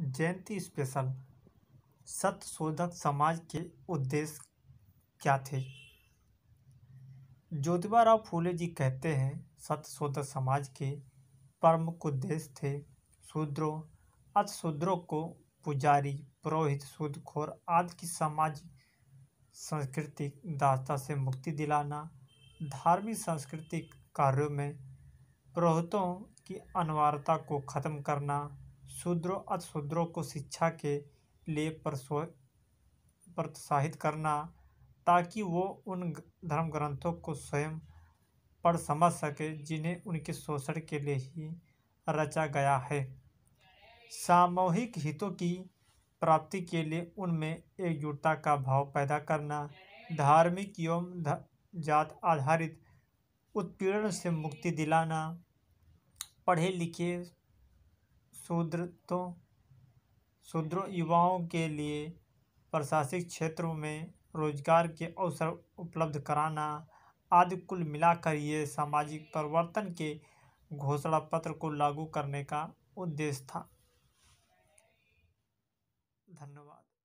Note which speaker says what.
Speaker 1: जयंती special शोधक समाज के उद्देश्य क्या थे ज्योतिबा राव फूले जी कहते हैं शोधक समाज के प्रमुख उद्देश्य थे शूद्रों अत को पुजारी पुरोहित शुद्धखोर आदि की समाज सांस्कृतिक दास्ता से मुक्ति दिलाना धार्मिक सांस्कृतिक कार्यों में पुरोहितों की अनिवार्यता को ख़त्म करना शूद्रों अत शूद्रों को शिक्षा के लिए प्रोत्साहित करना ताकि वो उन धर्म ग्रंथों को स्वयं पढ़ समझ सके जिन्हें उनके शोषण के लिए ही रचा गया है सामूहिक हितों की प्राप्ति के लिए उनमें एकजुटता का भाव पैदा करना धार्मिक एवं जात आधारित उत्पीड़न से मुक्ति दिलाना पढ़े लिखे शूद्र तो शूद्र युवाओं के लिए प्रशासनिक क्षेत्रों में रोजगार के अवसर उपलब्ध कराना आदि कुल मिलाकर ये सामाजिक परिवर्तन के घोषणा पत्र को लागू करने का उद्देश्य था धन्यवाद